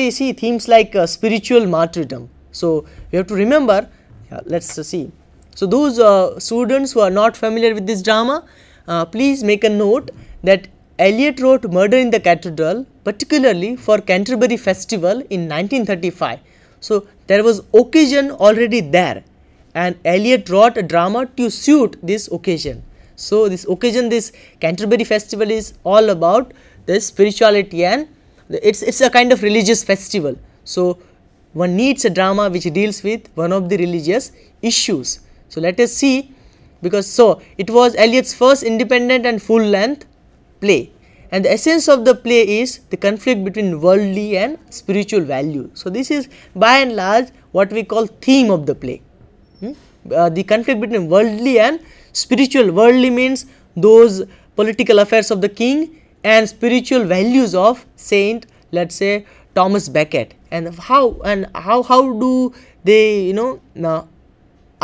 especially see themes like uh, spiritual martyrdom. So, we have to remember, yeah, let us uh, see. So, those uh, students who are not familiar with this drama, uh, please make a note that Eliot wrote Murder in the Cathedral particularly for Canterbury Festival in 1935. So, there was occasion already there and Eliot wrote a drama to suit this occasion. So, this occasion this Canterbury Festival is all about the spirituality and it's it's a kind of religious festival so one needs a drama which deals with one of the religious issues so let us see because so it was Eliot's first independent and full length play and the essence of the play is the conflict between worldly and spiritual value. So, this is by and large what we call theme of the play, hmm? uh, the conflict between worldly and spiritual. Worldly means those political affairs of the king and spiritual values of Saint, let's say Thomas Becket, and how and how how do they you know uh,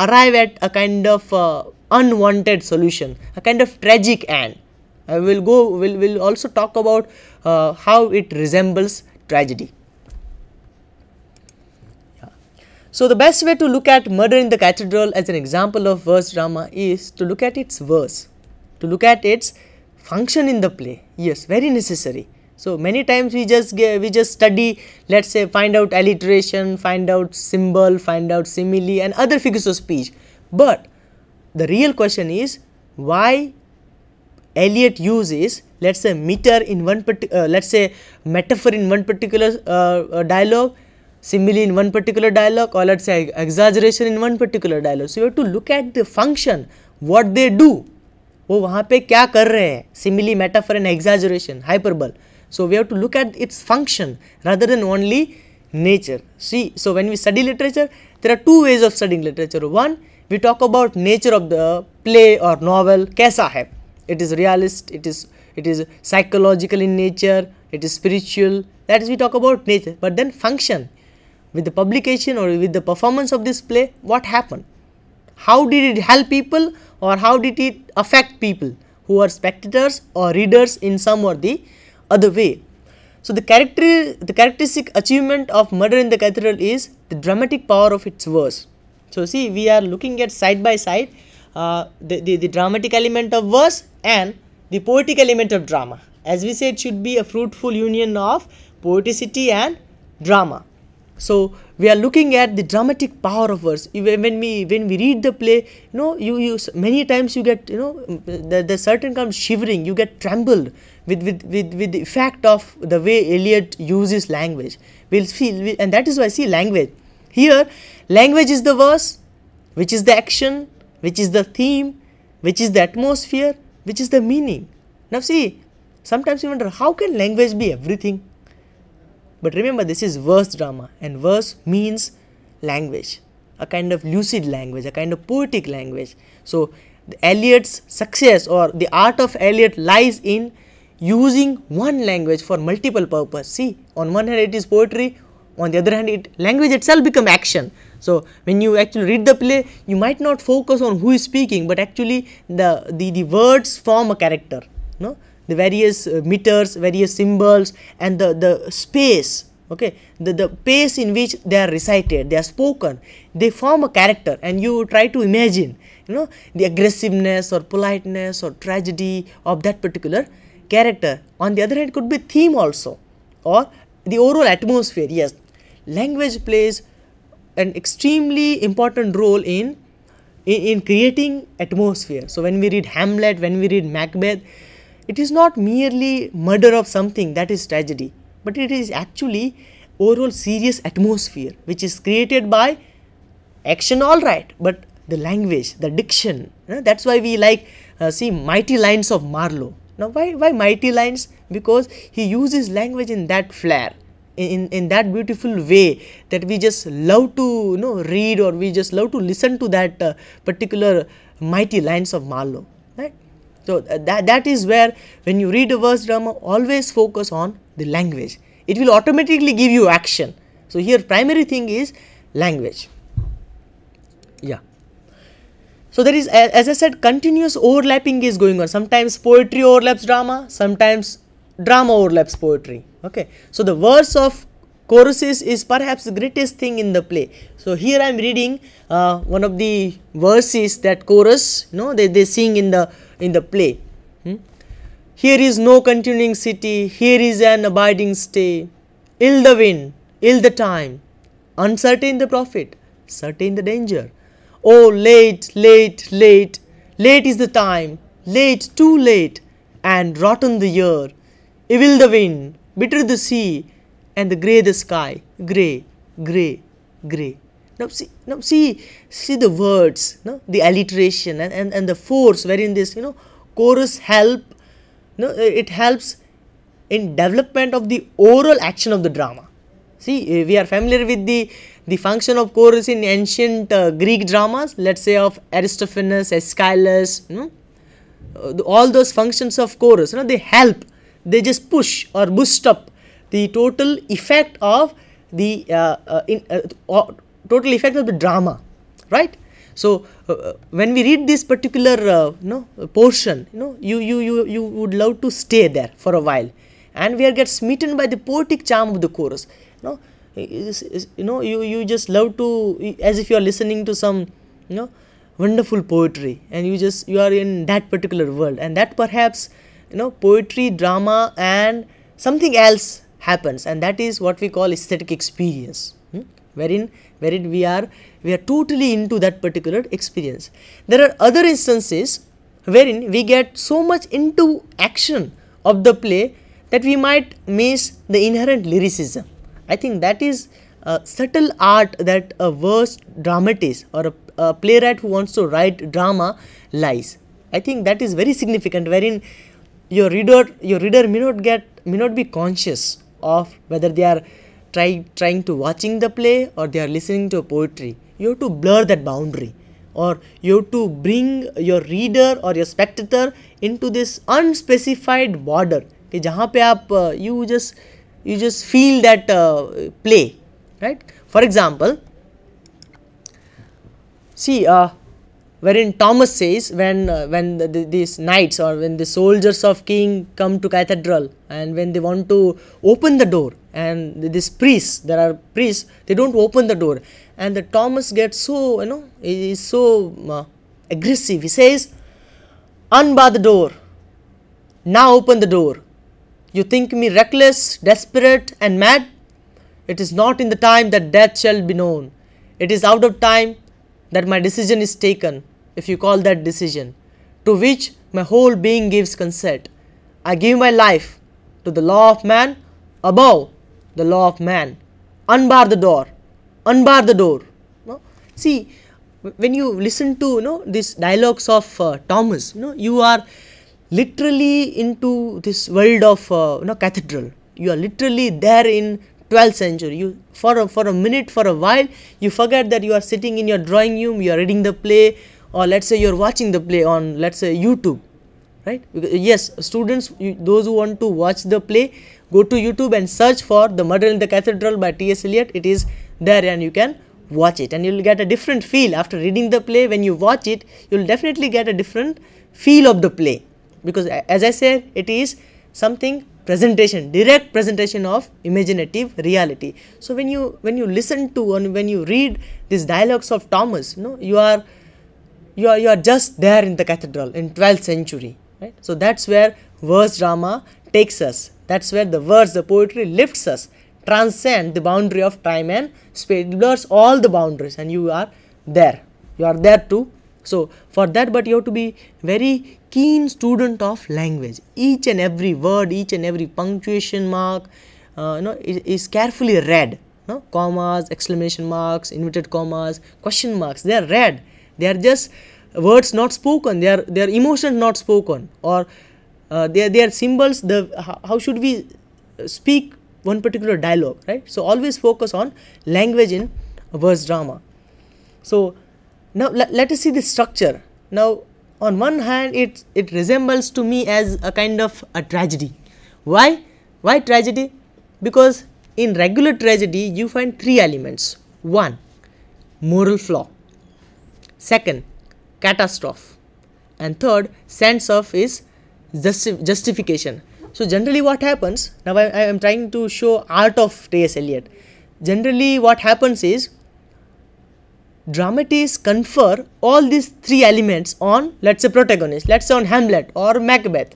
arrive at a kind of uh, unwanted solution, a kind of tragic end. I uh, will go. Will will also talk about uh, how it resembles tragedy. So the best way to look at murder in the cathedral as an example of verse drama is to look at its verse, to look at its function in the play yes very necessary so many times we just get, we just study let's say find out alliteration find out symbol find out simile and other figures of speech but the real question is why Eliot uses let's say meter in one particular uh, let's say metaphor in one particular uh, uh, dialogue simile in one particular dialogue or let's say exaggeration in one particular dialogue so you have to look at the function what they do वो वहाँ पे क्या कर रहे हैं simile metaphor and exaggeration hyperbole so we have to look at its function rather than only nature see so when we study literature there are two ways of studying literature one we talk about nature of the play और novel कैसा है it is realist it is it is psychological in nature it is spiritual that is we talk about nature but then function with the publication और with the performance of this play what happen How did it help people or how did it affect people who are spectators or readers in some or the other way? So the character, the characteristic achievement of Murder in the Cathedral is the dramatic power of its verse. So see, we are looking at side by side uh, the, the, the dramatic element of verse and the poetic element of drama. As we say, it should be a fruitful union of poeticity and drama so we are looking at the dramatic power of verse when we when we read the play you know you use many times you get you know the, the certain kind of shivering you get trembled with, with with with the effect of the way eliot uses language we'll feel and that is why I see language here language is the verse which is the action which is the theme which is the atmosphere which is the meaning now see sometimes you wonder how can language be everything but remember, this is verse drama, and verse means language, a kind of lucid language, a kind of poetic language. So, Eliot's success or the art of Eliot lies in using one language for multiple purpose. See, on one hand it is poetry, on the other hand it language itself become action. So, when you actually read the play, you might not focus on who is speaking, but actually the, the, the words form a character. No? the various uh, meters, various symbols and the, the space, okay, the, the pace in which they are recited, they are spoken, they form a character and you try to imagine, you know, the aggressiveness or politeness or tragedy of that particular character. On the other hand, could be theme also or the overall atmosphere, yes. Language plays an extremely important role in in, in creating atmosphere. So when we read Hamlet, when we read Macbeth, it is not merely murder of something that is tragedy, but it is actually overall serious atmosphere which is created by action all right, but the language, the diction. You know, that's why we like uh, see mighty lines of Marlowe. Now, why, why mighty lines? Because he uses language in that flair, in, in that beautiful way that we just love to you know read or we just love to listen to that uh, particular mighty lines of Marlowe. So uh, that, that is where when you read a verse drama, always focus on the language. It will automatically give you action. So here primary thing is language. Yeah. So there is, as I said, continuous overlapping is going on. Sometimes poetry overlaps drama, sometimes drama overlaps poetry. Okay. So the verse of choruses is perhaps the greatest thing in the play. So here I am reading uh, one of the verses that chorus you know they, they sing in the in the play. Hmm? Here is no continuing city, here is an abiding stay. Ill the wind, ill the time, uncertain the profit, certain the danger. Oh, late, late, late, late is the time, late, too late, and rotten the year. Evil the wind, bitter the sea, and the grey the sky, grey, grey, grey. Now see, now see, see the words, no? the alliteration and, and, and the force wherein this, you know, chorus help, no? Uh, it helps in development of the oral action of the drama. See, uh, we are familiar with the, the function of chorus in ancient uh, Greek dramas, let us say of Aristophanes, Aeschylus, no? uh, the, all those functions of chorus, you know, they help, they just push or boost up the total effect of the uh, uh, in, uh, total effect of the drama, right. So, uh, uh, when we read this particular you know, portion, you know, you, you, you, you would love to stay there for a while and we are get smitten by the poetic charm of the chorus, you know, is, is, you know, you, you just love to, as if you are listening to some, you know, wonderful poetry and you just you are in that particular world and that perhaps you know poetry drama and something else happens and that is what we call aesthetic experience hmm? wherein wherein we are we are totally into that particular experience there are other instances wherein we get so much into action of the play that we might miss the inherent lyricism i think that is a subtle art that a verse dramatist or a, a playwright who wants to write drama lies i think that is very significant wherein your reader your reader may not get may not be conscious of whether they are try, trying to watching the play or they are listening to poetry you have to blur that boundary or you have to bring your reader or your spectator into this unspecified border कि जहाँ पे आप you just you just feel that play right for example see wherein Thomas says when uh, when the, the, these knights or when the soldiers of king come to cathedral and when they want to open the door and these priests there are priests they don't open the door and the Thomas gets so you know he is so uh, aggressive he says unbar the door now open the door you think me reckless desperate and mad it is not in the time that death shall be known it is out of time that my decision is taken if you call that decision, to which my whole being gives consent. I give my life to the law of man above the law of man. Unbar the door. Unbar the door. No? See, when you listen to you know, these dialogues of uh, Thomas, you, know, you are literally into this world of uh, you know, cathedral. You are literally there in 12th century. You for a, for a minute, for a while, you forget that you are sitting in your drawing room, you are reading the play, or let's say you're watching the play on let's say youtube right because, yes students you, those who want to watch the play go to youtube and search for the murder in the cathedral by ts eliot it is there and you can watch it and you'll get a different feel after reading the play when you watch it you'll definitely get a different feel of the play because as i said it is something presentation direct presentation of imaginative reality so when you when you listen to and when you read these dialogues of thomas you know you are you are, you are just there in the cathedral in 12th century right so that's where verse drama takes us that's where the verse the poetry lifts us transcend the boundary of time and space blurs all the boundaries and you are there you are there too so for that but you have to be very keen student of language each and every word each and every punctuation mark uh, you know is, is carefully read no commas exclamation marks inverted commas question marks they are read they are just words not spoken they are their emotions not spoken or uh, they are they are symbols the how should we speak one particular dialogue right so always focus on language in verse drama so now let us see the structure now on one hand it it resembles to me as a kind of a tragedy why why tragedy because in regular tragedy you find three elements one moral flaw Second, catastrophe. And third, sense of is justi justification. So generally what happens, now I, I am trying to show art of T.S. Eliot. Generally what happens is, dramatists confer all these three elements on let's say protagonist, let's say on Hamlet or Macbeth.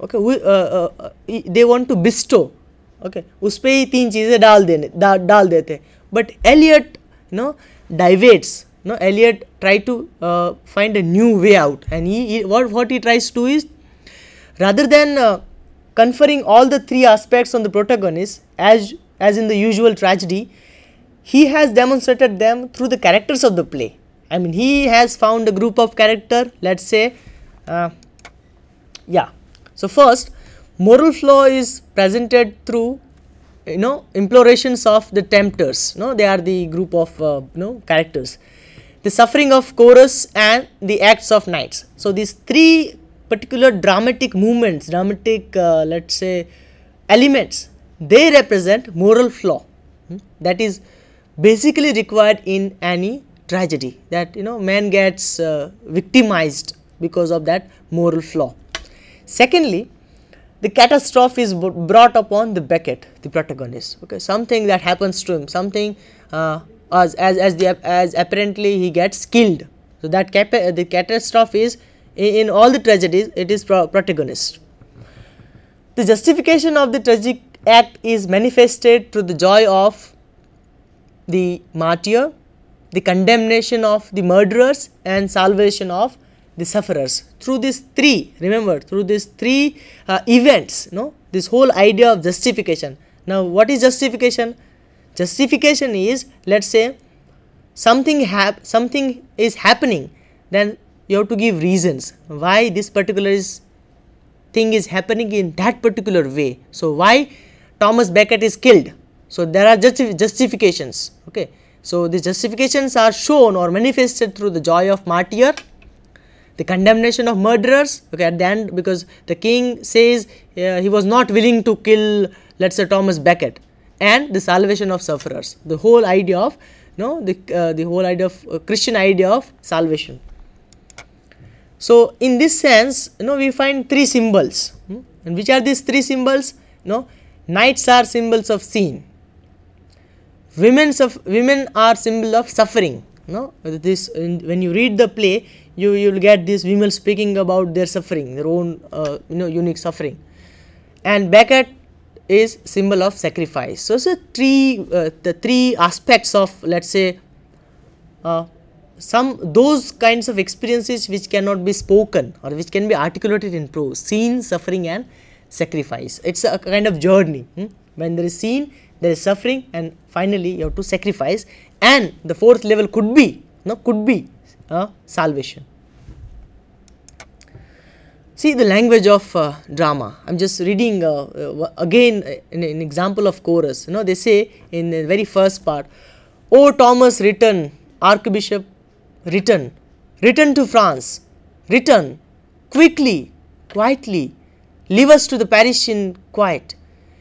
Okay, we, uh, uh, uh they want to bestow Okay, उस पर ही तीन चीज़ें डाल देने डा, डाल देते but Eliot no deviates no Eliot try to uh, find a new way out and he, he, what what he tries to do is rather than uh, conferring all the three aspects on the protagonist as as in the usual tragedy he has demonstrated them through the characters of the play i mean he has found a group of character let's say uh, yeah so first moral flaw is presented through you know implorations of the tempters you no know, they are the group of uh, you know characters the suffering of Chorus and the acts of knights. So these three particular dramatic movements, dramatic uh, let's say elements, they represent moral flaw hmm, that is basically required in any tragedy that you know man gets uh, victimized because of that moral flaw. Secondly, the catastrophe is brought upon the Beckett, the protagonist, okay, something that happens to him, something uh, as as as the as apparently he gets killed so that cap the catastrophe is in, all the tragedies it is pro protagonist the justification of the tragic act is manifested through the joy of the martyr the condemnation of the murderers and salvation of the sufferers through these three remember through these three uh, events no this whole idea of justification now what is justification justification is let's say something hap something is happening then you have to give reasons why this particular is thing is happening in that particular way so why thomas becket is killed so there are justifications okay so the justifications are shown or manifested through the joy of martyr the condemnation of murderers okay at the end because the king says uh, he was not willing to kill let's say thomas becket and the salvation of sufferers. The whole idea of you know, the, uh, the whole idea of uh, Christian idea of salvation. So in this sense, you know, we find three symbols. Hmm? And which are these three symbols? You know, knights are symbols of sin. Women's of women are symbol of suffering. No, this in, when you read the play, you you will get these women speaking about their suffering, their own uh, you know unique suffering. And back at is symbol of sacrifice. So, a three uh, the three aspects of let us say uh, some those kinds of experiences which cannot be spoken or which can be articulated in prose, seen, suffering and sacrifice. It is a kind of journey. Hmm? When there is seen, there is suffering and finally you have to sacrifice and the fourth level could be, no, could be uh, salvation. See the language of uh, drama. I'm just reading uh, uh again uh, an, an, example of chorus. You know, they say in the very first part, O Thomas return, Archbishop return, return to France, return, quickly, quietly, leave us to the parish in quiet.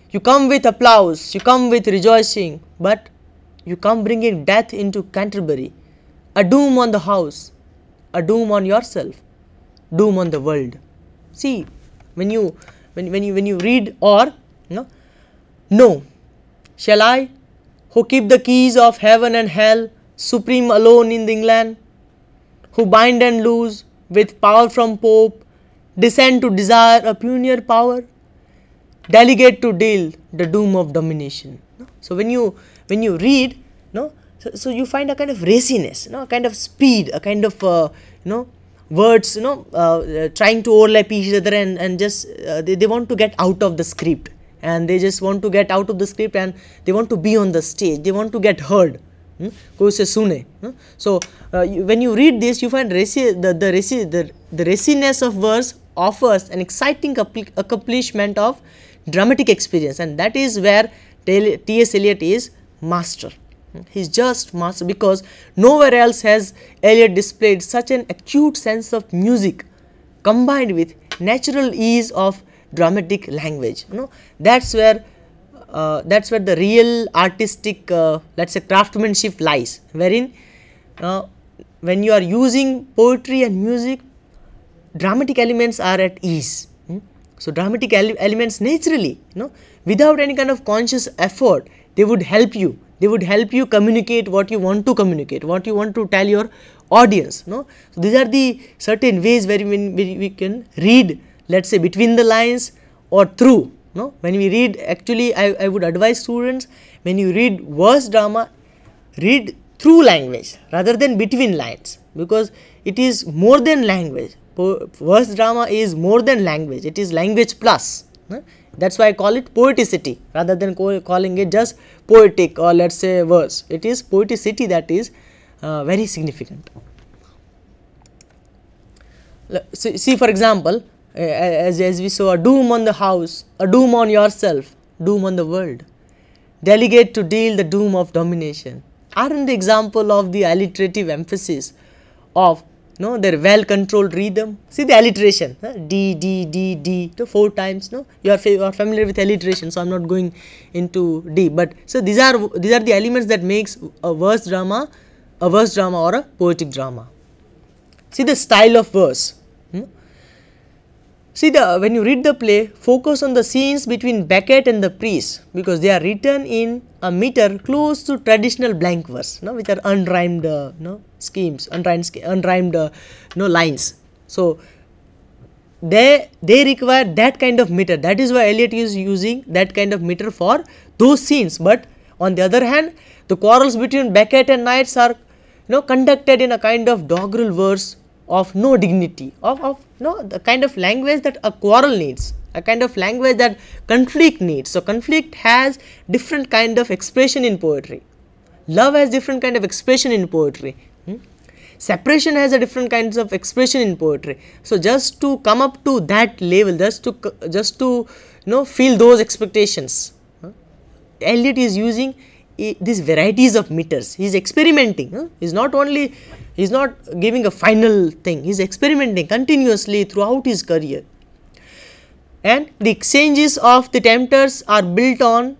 You come with applause, you come with rejoicing, but you come bringing death into Canterbury, a doom on the house, a doom on yourself, doom on the world. See, when you when, when you when you read or no, no, shall I, who keep the keys of heaven and hell, supreme alone in the England, who bind and loose with power from Pope, descend to desire a punier power, delegate to deal the doom of domination. So when you when you read, no, so, so you find a kind of raciness, no, a kind of speed, a kind of uh, you know words you know uh, uh trying to overlap each other and, and just uh, they, they want to get out of the script and they just want to get out of the script and they want to be on the stage they want to get heard कोई hmm? hmm? uh, when सुने read this you find this the the the the the raciness of verse offers an exciting accomplishment of dramatic experience and that is where T.S. Eliot is master. He's just master because nowhere else has Eliot displayed such an acute sense of music combined with natural ease of dramatic language. You know, that's where uh, that's where the real artistic, uh, let's say, craftsmanship lies. Wherein, uh, when you are using poetry and music, dramatic elements are at ease. Hmm? So, dramatic ele elements naturally, you know, without any kind of conscious effort, they would help you they would help you communicate what you want to communicate what you want to tell your audience no so these are the certain ways where we, we can read let's say between the lines or through no when we read actually I, I would advise students when you read verse drama read through language rather than between lines because it is more than language verse drama is more than language it is language plus no? That's why I call it poeticity rather than calling it just poetic or let's say verse. It is poeticity that is uh, very significant. See, see for example, uh, as, as we saw a doom on the house, a doom on yourself, doom on the world. Delegate to deal the doom of domination. Aren't the example of the alliterative emphasis of no, their well controlled rhythm. See the alliteration, huh? D, D, D, D, so four times, no, you are, you are familiar with alliteration, so I am not going into D, but so these are, these are the elements that makes a verse drama, a verse drama or a poetic drama. See the style of verse, See the when you read the play, focus on the scenes between Beckett and the priest because they are written in a meter close to traditional blank verse, no, which are unrhymed uh, no, schemes, unrhymed, unrhymed uh, no, lines. So, they, they require that kind of meter. That is why Eliot is using that kind of meter for those scenes. But on the other hand, the quarrels between Beckett and Knights are you know, conducted in a kind of doggerel verse of no dignity, of, of no, the kind of language that a quarrel needs, a kind of language that conflict needs. So, conflict has different kind of expression in poetry. Love has different kind of expression in poetry. Hmm? Separation has a different kinds of expression in poetry. So, just to come up to that level, just to just to you know feel those expectations, huh? Hmm? Eliot is using eh, these varieties of meters. He is experimenting. Huh? Hmm? He is not only he is not giving a final thing, he is experimenting continuously throughout his career. And the exchanges of the tempters are built on